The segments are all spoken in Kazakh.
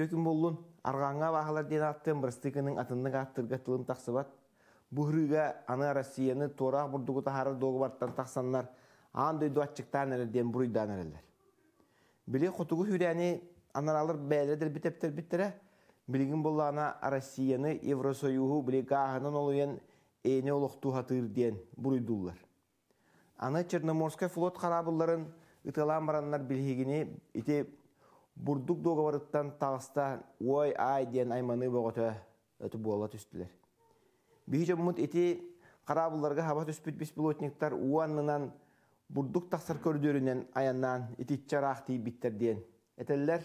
Төкім болын арғаңа бағылар ден аттын бірстықының атынның аттырға тылым тақсыбат. Бұхрыға аны Россияны торақ бұрдығы тахары доғы барттан тақсанлар аң дөйді атчықтан әрелден бұрыйдан әрелер. Біле құтығы хүрәні анаралыр бәледір бітептер біттірі, білігін болана Россияны Евросоюху біле қағынан олуен әне олықту хатыр ден бұрыйдулар. Аны Черноморскай флот қарабыларын ытылан бараннар білгені ите Бурдук договорыттан тағыста ой ай ден айманы боғыты өті бола түстілер. Бейже мұт еті қарабыларға хаба түспіт беспилотниктар уанынан бурдук тақсыр көрдерінен аяннан ититчарақ тей біттерден. Әтелер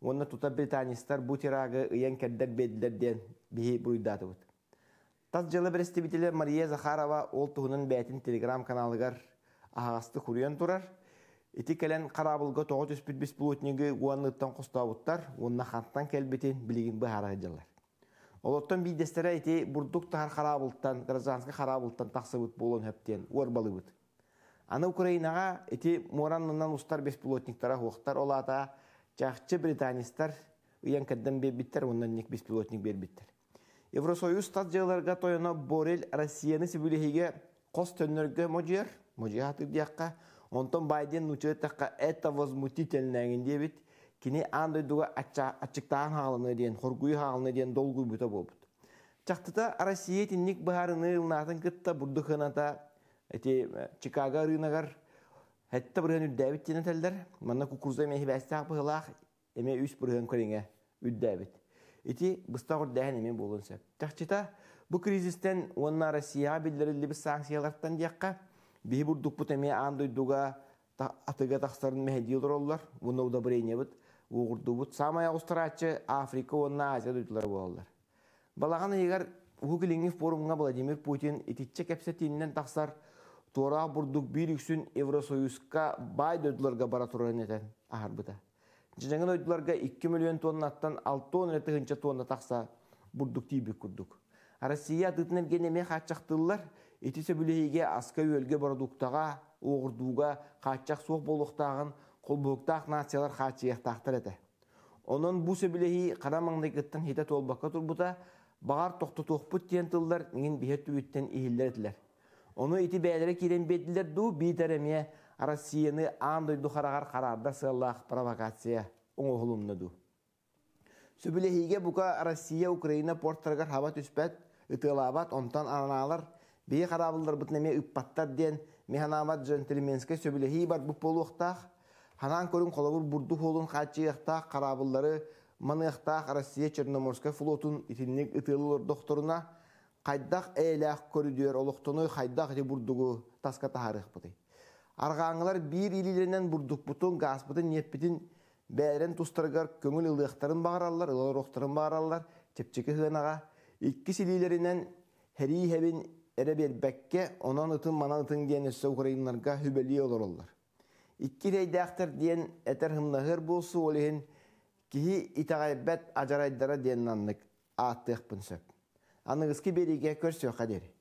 оны тута британистар тирағы ыян кәрдер беділерден бейі бұйдаты бұд. Таз жылы бір Мария Захарова ол тұғының бәтін телеграм каналығар ағасты құрен тұрар – Ити кэлэн қарабылға тоғыт бұл өтінегі уанныттан құстауыттар, онна ханттан кәлбетін білігін бұхара жылар. Олоттан бейдестері әйте бұрдық тағар қарабылттан, гражданскы қарабылттан тақсыбыт болын өптен, орбалыбыт. Ана Украинаға әйте мораннынан ұстар бес пилотниктара хоқтар олада, жақчы британистар ұян бе біттер, оннан нек бес бер біттер. Евросоюз стат жыларға тойына Борель Россияны сибілігіге қос төннерге мөжер, мөжер дияққа, Онтон Байден учетаққа это возмутительное генде бит. Кини андай дуга ачыктаан халыны ден, хоргуй халыны ден долгуй бута болбут. Чақтыта Россия тинник бахарыны ылнатын кытта та, эти э, Чикаго рынагар Хәтта бүрһән үддәбит тине тәлдәр. Манна кукуруза мен хибәстәк быһылах, эме үс бүрһән көреңә үддәбит. Ити быстагыр дәһән эме булынса. Тәхчита бу кризистән онна Россия билдерелли бис санкциялардан дияққа, Бихи бурдукпут эми аан дойдуга атыга тахсарын мехедил ороллар, буна удобрениебыт, уғурдубут. Самай устарачы Африка, онна Азия дойдулар болалар. Балағаны егер Ухукилингив форумға Владимир Путин ититче кепсетиннен тахсар туара бурдук бир үксүн Евросоюзга бай дойдуларга бара туран этен ахарбыта. Жыжаңын ойдуларга 2 миллион тоннаттан 6 тонна тонна тақса бурдук тийбик курдук. Россия дытнергенеме хатчақтылар – Ити сөбілігіге аска өлге бородуктаға, оғырдуға, қатчақ соқ болуқтағын, қолбуқтақ нациялар қатчияқтақтар әді. Оның бу сөбілігі қара маңдайгыттың хеті толбаққа тұрбыта, бағар тоқты тоқпыт тен тылдар неген бейет түйіттен ехілдер әділер. Оны ити бәдірі керен беділер ду бейтәреме Россияны аңдой дұқарағар қарарда сығылақ провокация оңғылымны ду. Сөбілігіге бұқа Россия-Украина порттарғар хабат үспәт, ұтылабат, онтан аналар – Бие харабылдар бутнеме үппаттар ден, механамат тілменске сөбілехи бар бұп ұқтақ ханан көрін қолабур бурду холын ұқтақ қарабылдары ұқтақ Россия Черноморская флотун итинник ытылылыр докторына қайдақ әйләқ көрідер олықтыны қайдақ де бурдугу таска тахарық бұды. Арғаңылар бір илилерінен бұрдық бұтын, ғас бұтын, нет бәрін тұстырғар көңіл ұлықтарын бағаралар, ұлықтарын оқтарын бағаралар, тепчекі ғынаға, иккі силилерінен хәрі хәбін эре бербекке онан ытын манан ытын диэн өссө украиннарга хүбөлии олороллар. Икки рейдээхтер диэн этер хымнаһыр булсу олиһин киһи ажарайдыра ажарайдара диэн аннык ааттыахпын сөп. Аныгыски бериге көрсөөхэ дери.